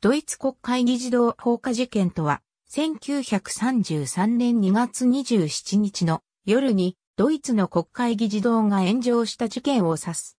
ドイツ国会議事堂放火事件とは、1933年2月27日の夜にドイツの国会議事堂が炎上した事件を指す。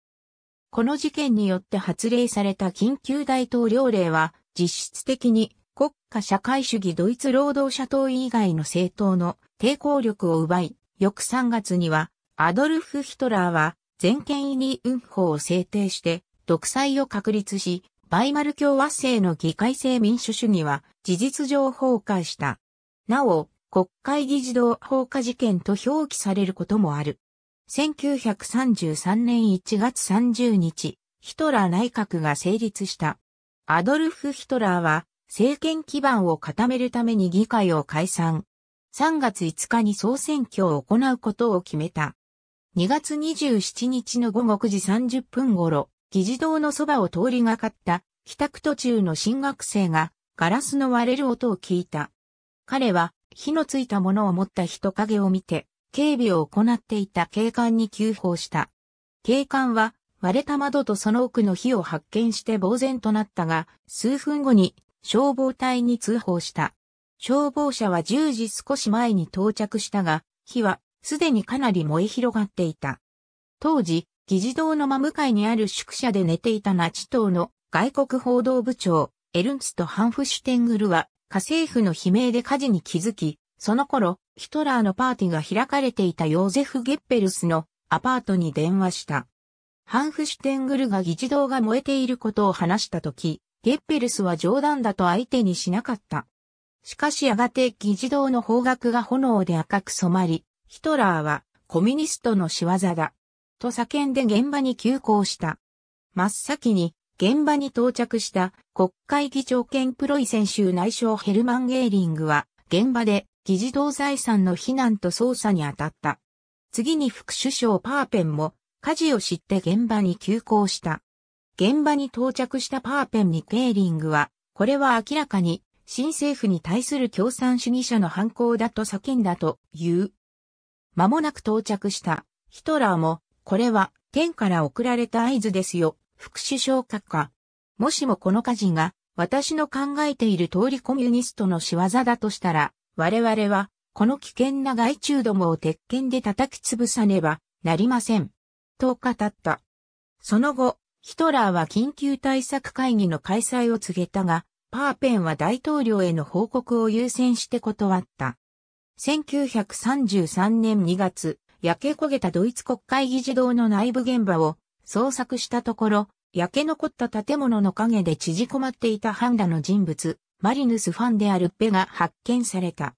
この事件によって発令された緊急大統領令は実質的に国家社会主義ドイツ労働者党以外の政党の抵抗力を奪い、翌3月にはアドルフ・ヒトラーは全権委任運法を制定して独裁を確立し、バイマル共和制の議会制民主主義は事実上崩壊した。なお、国会議事堂放火事件と表記されることもある。1933年1月30日、ヒトラー内閣が成立した。アドルフ・ヒトラーは政権基盤を固めるために議会を解散。3月5日に総選挙を行うことを決めた。2月27日の午後9時30分頃、議事堂のそばを通りがかった帰宅途中の新学生がガラスの割れる音を聞いた。彼は火のついたものを持った人影を見て警備を行っていた警官に急報した。警官は割れた窓とその奥の火を発見して呆然となったが、数分後に消防隊に通報した。消防車は10時少し前に到着したが、火はすでにかなり燃え広がっていた。当時、議事堂の真向かいにある宿舎で寝ていたナチ党の外国報道部長、エルンスト・ハンフシュテングルは、家政婦の悲鳴で火事に気づき、その頃、ヒトラーのパーティーが開かれていたヨーゼフ・ゲッペルスのアパートに電話した。ハンフシュテングルが議事堂が燃えていることを話したとき、ゲッペルスは冗談だと相手にしなかった。しかしやがて議事堂の方角が炎で赤く染まり、ヒトラーはコミュニストの仕業だ。と叫んで現場に急行した。真っ先に現場に到着した国会議長兼プロイセン州内相ヘルマン・ゲーリングは現場で議事堂財産の避難と捜査に当たった。次に副首相パーペンも火事を知って現場に急行した。現場に到着したパーペンにゲーリングは、これは明らかに新政府に対する共産主義者の犯行だと叫んだという。間もなく到着したヒトラーもこれは天から送られた合図ですよ、副首相閣下。もしもこの火事が私の考えている通りコミュニストの仕業だとしたら、我々はこの危険な害虫どもを鉄拳で叩き潰さねばなりません。と語った。その後、ヒトラーは緊急対策会議の開催を告げたが、パーペンは大統領への報告を優先して断った。1933年2月、焼け焦げたドイツ国会議事堂の内部現場を捜索したところ、焼け残った建物の陰で縮こまっていたハンダの人物、マリヌス・ファンデア・ルッペが発見された。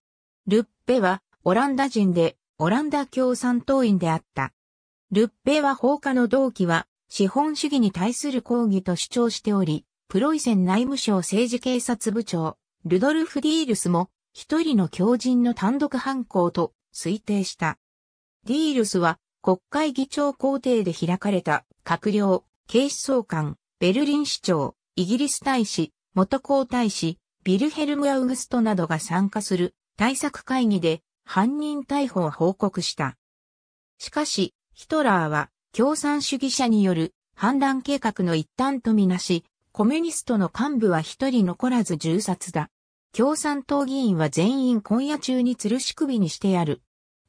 ルッペはオランダ人で、オランダ共産党員であった。ルッペは放火の動機は、資本主義に対する抗議と主張しており、プロイセン内務省政治警察部長、ルドルフ・ディールスも、一人の狂人の単独犯行と推定した。ディールスは国会議長公邸で開かれた閣僚、警視総監、ベルリン市長、イギリス大使、元皇太子、ビルヘルム・アウグストなどが参加する対策会議で犯人逮捕を報告した。しかし、ヒトラーは共産主義者による反乱計画の一端とみなし、コミュニストの幹部は一人残らず銃殺だ。共産党議員は全員今夜中に吊るし首にしてやる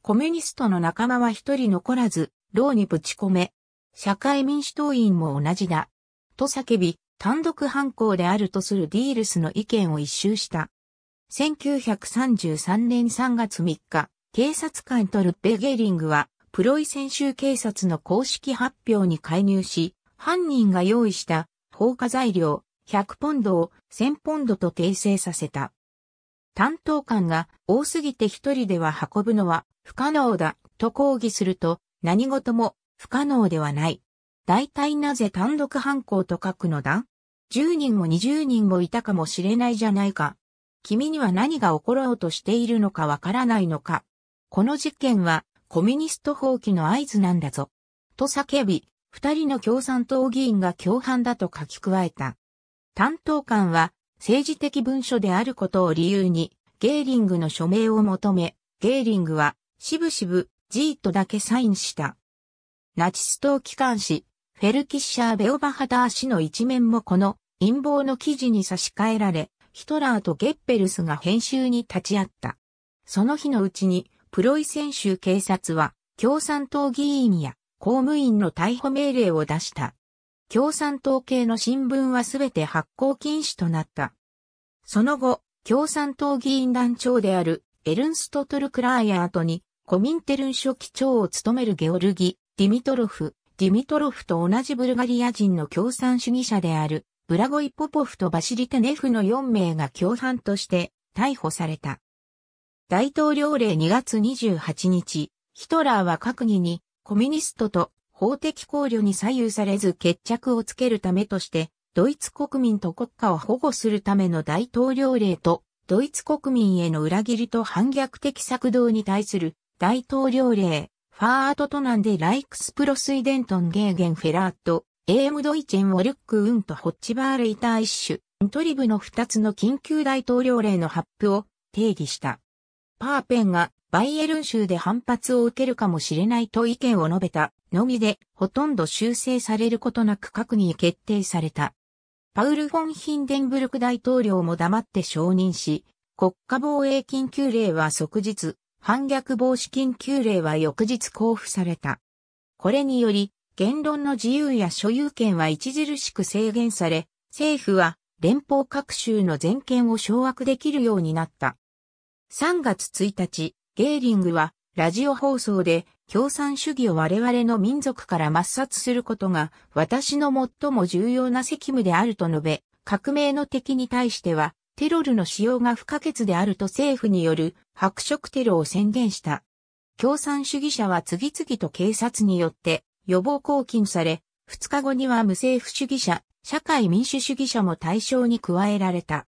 コメニストの仲間は一人残らず、牢にぶち込め。社会民主党員も同じだ。と叫び、単独犯行であるとするディールスの意見を一周した。1933年3月3日、警察官とルッペ・ゲリングは、プロイ先週警察の公式発表に介入し、犯人が用意した放火材料100ポンドを1000ポンドと訂正させた。担当官が多すぎて一人では運ぶのは不可能だと抗議すると何事も不可能ではない。大体なぜ単独犯行と書くのだ ?10 人も20人もいたかもしれないじゃないか。君には何が起ころうとしているのかわからないのか。この事件はコミュニスト放棄の合図なんだぞ。と叫び、二人の共産党議員が共犯だと書き加えた。担当官は政治的文書であることを理由にゲーリングの署名を求め、ゲーリングはしぶしぶ、ジートだけサインした。ナチス党機関紙、フェルキッシャー・ベオバハダー氏の一面もこの陰謀の記事に差し替えられ、ヒトラーとゲッペルスが編集に立ち会った。その日のうちに、プロイセン州警察は、共産党議員や公務員の逮捕命令を出した。共産党系の新聞はすべて発行禁止となった。その後、共産党議員団長であるエルンスト・トルクラーヤートにコミンテルン書記長を務めるゲオルギ・ディミトロフ。ディミトロフと同じブルガリア人の共産主義者である、ブラゴイ・ポポフとバシリテネフの4名が共犯として逮捕された。大統領令2月28日、ヒトラーは閣議にコミュニストと法的考慮に左右されず決着をつけるためとして、ドイツ国民と国家を保護するための大統領令と、ドイツ国民への裏切りと反逆的策動に対する大統領令、ファーアートトナンデライクスプロスイデントンゲーゲンフェラート、エームドイチェンウォリュックウンとホッチバーレイター一種、トリブの二つの緊急大統領令の発布を定義した。パーペンがバイエルン州で反発を受けるかもしれないと意見を述べたのみで、ほとんど修正されることなく閣議決定された。パウル・フォン・ヒンデンブルク大統領も黙って承認し、国家防衛緊急令は即日反逆防止緊急令は翌日交付された。これにより、言論の自由や所有権は著しく制限され、政府は連邦各州の全権を掌握できるようになった。3月1日、ゲーリングはラジオ放送で共産主義を我々の民族から抹殺することが私の最も重要な責務であると述べ、革命の敵に対してはテロルの使用が不可欠であると政府による白色テロを宣言した。共産主義者は次々と警察によって予防抗禁され、2日後には無政府主義者、社会民主主義者も対象に加えられた。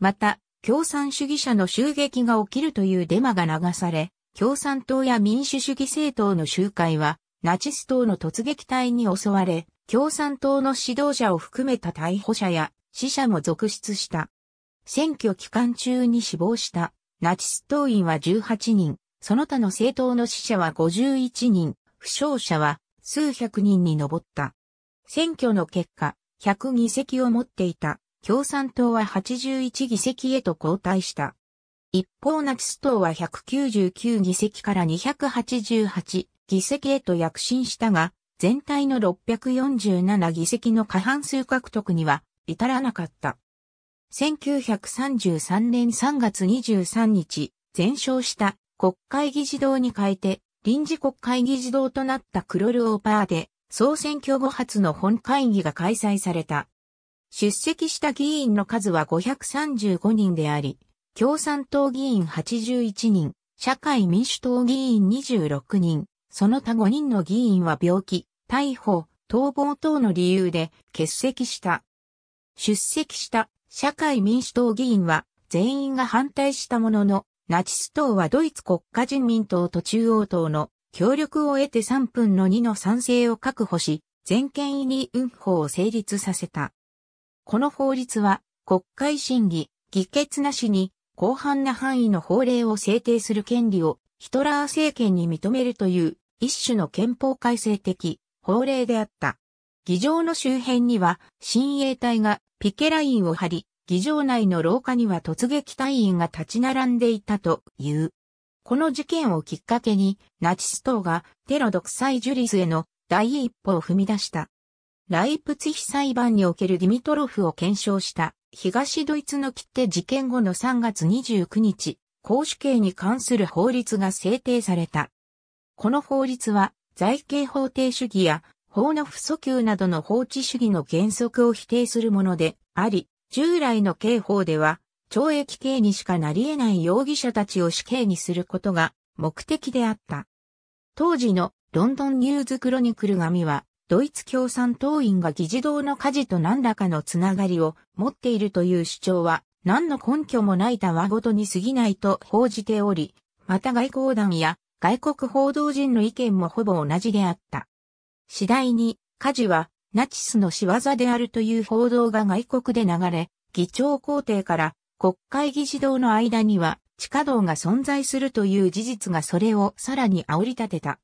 また、共産主義者の襲撃が起きるというデマが流され、共産党や民主主義政党の集会は、ナチス党の突撃隊に襲われ、共産党の指導者を含めた逮捕者や死者も続出した。選挙期間中に死亡したナチス党員は18人、その他の政党の死者は51人、負傷者は数百人に上った。選挙の結果、100議席を持っていた共産党は81議席へと交代した。一方ナチス党は199議席から288議席へと躍進したが、全体の647議席の過半数獲得には至らなかった。1933年3月23日、全焼した国会議事堂に変えて、臨時国会議事堂となったクロルオーパーで、総選挙後発の本会議が開催された。出席した議員の数は535人であり、共産党議員81人、社会民主党議員26人、その他5人の議員は病気、逮捕、逃亡等の理由で欠席した。出席した社会民主党議員は全員が反対したものの、ナチス党はドイツ国家人民党と中央党の協力を得て3分の2の賛成を確保し、全権委任運法を成立させた。この法律は国会審議、議決なしに広範な範囲の法令を制定する権利をヒトラー政権に認めるという一種の憲法改正的法令であった。議場の周辺には、親衛隊がピケラインを張り、議場内の廊下には突撃隊員が立ち並んでいたという。この事件をきっかけに、ナチス党がテロ独裁樹立への第一歩を踏み出した。ライプツヒ裁判におけるディミトロフを検証した東ドイツの切手事件後の3月29日、公主刑に関する法律が制定された。この法律は、財刑法定主義や法の不訴求などの法治主義の原則を否定するものであり、従来の刑法では、懲役刑にしかなり得ない容疑者たちを死刑にすることが目的であった。当時のロンドンニューズクロニクル紙は、ドイツ共産党員が議事堂の火事と何らかのつながりを持っているという主張は、何の根拠もないたわごとに過ぎないと報じており、また外交団や外国報道陣の意見もほぼ同じであった。次第に火事はナチスの仕業であるという報道が外国で流れ、議長公邸から国会議事堂の間には地下道が存在するという事実がそれをさらに煽り立てた。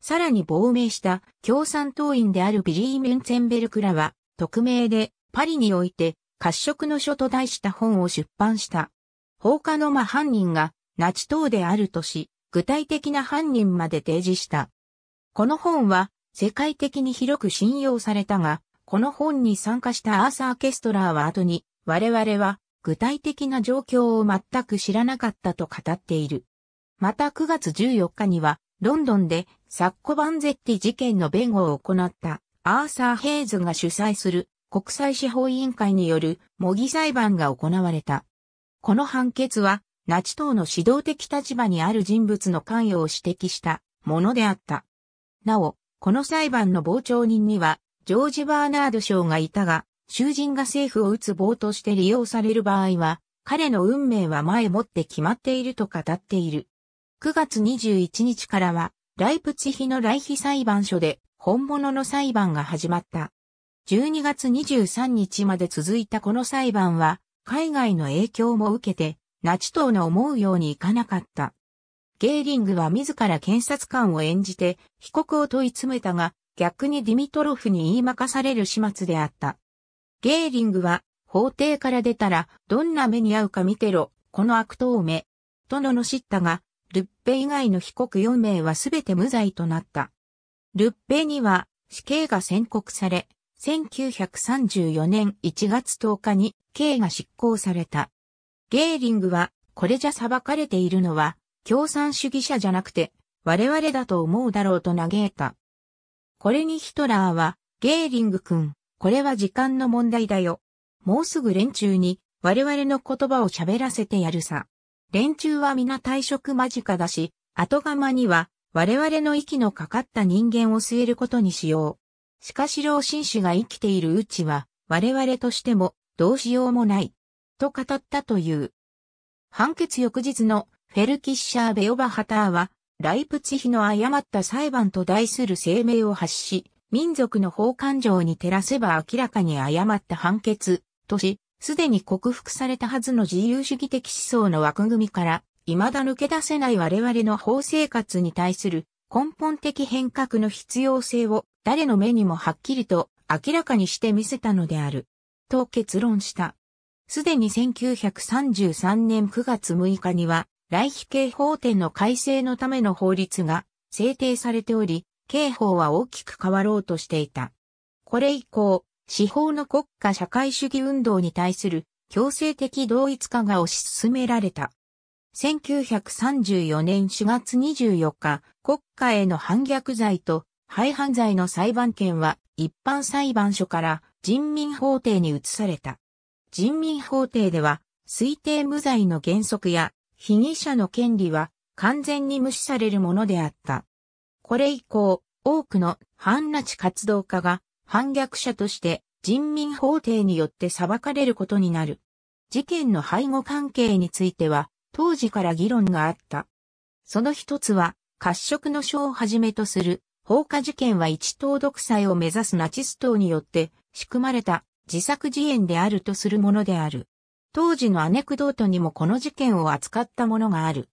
さらに亡命した共産党員であるビリー・メンツェンベルクらは、匿名でパリにおいて褐色の書と題した本を出版した。放火の真犯人がナチ党であるとし、具体的な犯人まで提示した。この本は世界的に広く信用されたが、この本に参加したアーサー・ケストラーは後に、我々は具体的な状況を全く知らなかったと語っている。また9月14日には、ロンドンでサッコバンゼッティ事件の弁護を行ったアーサー・ヘイズが主催する国際司法委員会による模擬裁判が行われた。この判決は、ナチ党の指導的立場にある人物の関与を指摘したものであった。なお、この裁判の傍聴人には、ジョージ・バーナード・ショーがいたが、囚人が政府を打つ棒として利用される場合は、彼の運命は前もって決まっていると語っている。9月21日からは、ライプツヒの来避裁判所で本物の裁判が始まった。12月23日まで続いたこの裁判は、海外の影響も受けて、ナチ党の思うようにいかなかった。ゲーリングは自ら検察官を演じて被告を問い詰めたが、逆にディミトロフに言いまかされる始末であった。ゲーリングは、法廷から出たら、どんな目に遭うか見てろ、この悪党め、とののったが、ルッペ以外の被告4名はすべて無罪となった。ルッペには死刑が宣告され、1934年1月10日に刑が執行された。ゲーリングは、これじゃ裁かれているのは、共産主義者じゃなくて、我々だと思うだろうと嘆いた。これにヒトラーは、ゲーリング君、これは時間の問題だよ。もうすぐ連中に我々の言葉を喋らせてやるさ。連中は皆退職間近だし、後釜には我々の息のかかった人間を据えることにしよう。しかし老紳士が生きているうちは我々としてもどうしようもない。と語ったという。判決翌日のフェルキッシャー・ベオバハターは、ライプツヒの誤った裁判と題する声明を発し、民族の法感情に照らせば明らかに誤った判決、とし、すでに克服されたはずの自由主義的思想の枠組みから、未だ抜け出せない我々の法生活に対する根本的変革の必要性を誰の目にもはっきりと明らかにしてみせたのである。と結論した。すでに1933年9月6日には、来費刑法典の改正のための法律が制定されており、刑法は大きく変わろうとしていた。これ以降、司法の国家社会主義運動に対する強制的同一化が推し進められた。1934年4月24日、国家への反逆罪と廃犯罪の裁判権は一般裁判所から人民法廷に移された。人民法廷では推定無罪の原則や被疑者の権利は完全に無視されるものであった。これ以降、多くの反拉致活動家が反逆者として人民法廷によって裁かれることになる。事件の背後関係については当時から議論があった。その一つは、褐色の書をはじめとする放火事件は一党独裁を目指すナチス党によって仕組まれた自作自演であるとするものである。当時のアネクドートにもこの事件を扱ったものがある。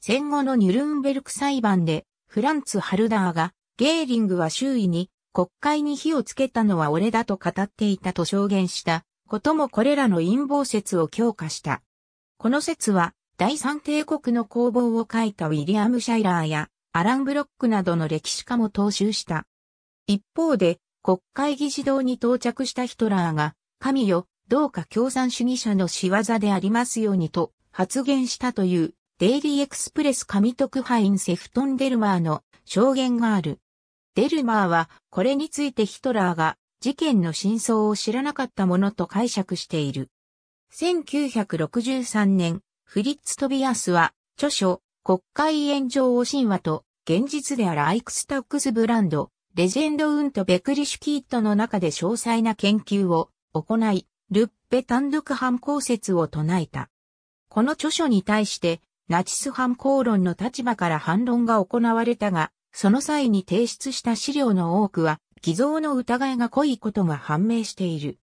戦後のニュルンベルク裁判で、フランツ・ハルダーが、ゲーリングは周囲に、国会に火をつけたのは俺だと語っていたと証言したこともこれらの陰謀説を強化した。この説は、第三帝国の工房を書いたウィリアム・シャイラーやアラン・ブロックなどの歴史家も踏襲した。一方で、国会議事堂に到着したヒトラーが、神よ、どうか共産主義者の仕業でありますようにと発言したという、デイリーエクスプレス紙特派員セフトン・デルマーの証言がある。デルマーは、これについてヒトラーが事件の真相を知らなかったものと解釈している。1963年、フリッツ・トビアスは、著書、国会炎上を神話と、現実であるアイクスタックスブランド、レジェンド・ウント・ベクリシュキットの中で詳細な研究を行い、ルッペ単独犯行説を唱えた。この著書に対して、ナチス犯行論の立場から反論が行われたが、その際に提出した資料の多くは、偽造の疑いが濃いことが判明している。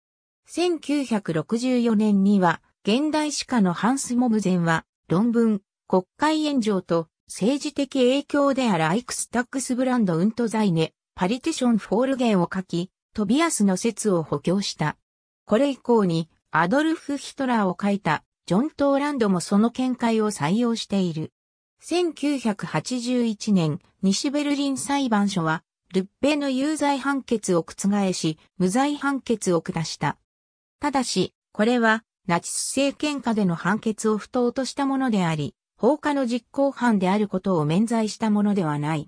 1964年には、現代史家のハンス・モムゼンは、論文、国会炎上と政治的影響であるアイクスタックスブランド・ウントザイネ、パリティション・フォールゲンを書き、トビアスの説を補強した。これ以降にアドルフ・ヒトラーを書いたジョン・トーランドもその見解を採用している。1981年、西ベルリン裁判所は、ルッペの有罪判決を覆し、無罪判決を下した。ただし、これは、ナチス政権下での判決を不当としたものであり、放火の実行犯であることを免罪したものではない。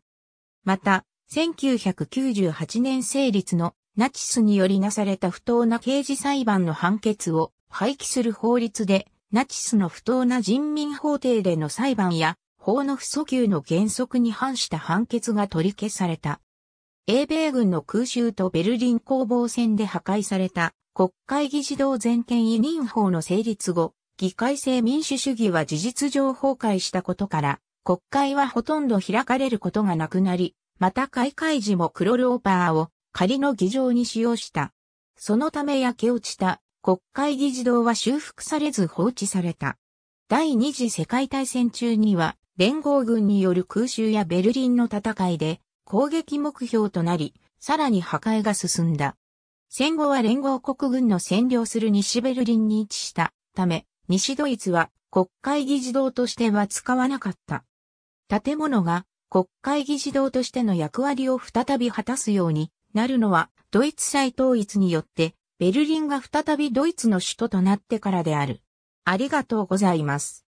また、1998年成立のナチスによりなされた不当な刑事裁判の判決を廃棄する法律で、ナチスの不当な人民法廷での裁判や、法の不訴求の原則に反した判決が取り消された。英米軍の空襲とベルリン攻防戦で破壊された国会議事堂全権委任法の成立後、議会制民主主義は事実上崩壊したことから、国会はほとんど開かれることがなくなり、また開会時もクローパーを仮の議場に使用した。そのため焼け落ちた国会議事堂は修復されず放置された。第二次世界大戦中には連合軍による空襲やベルリンの戦いで攻撃目標となり、さらに破壊が進んだ。戦後は連合国軍の占領する西ベルリンに位置したため、西ドイツは国会議事堂としては使わなかった。建物が国会議事堂としての役割を再び果たすようになるのは、ドイツ再統一によって、ベルリンが再びドイツの首都となってからである。ありがとうございます。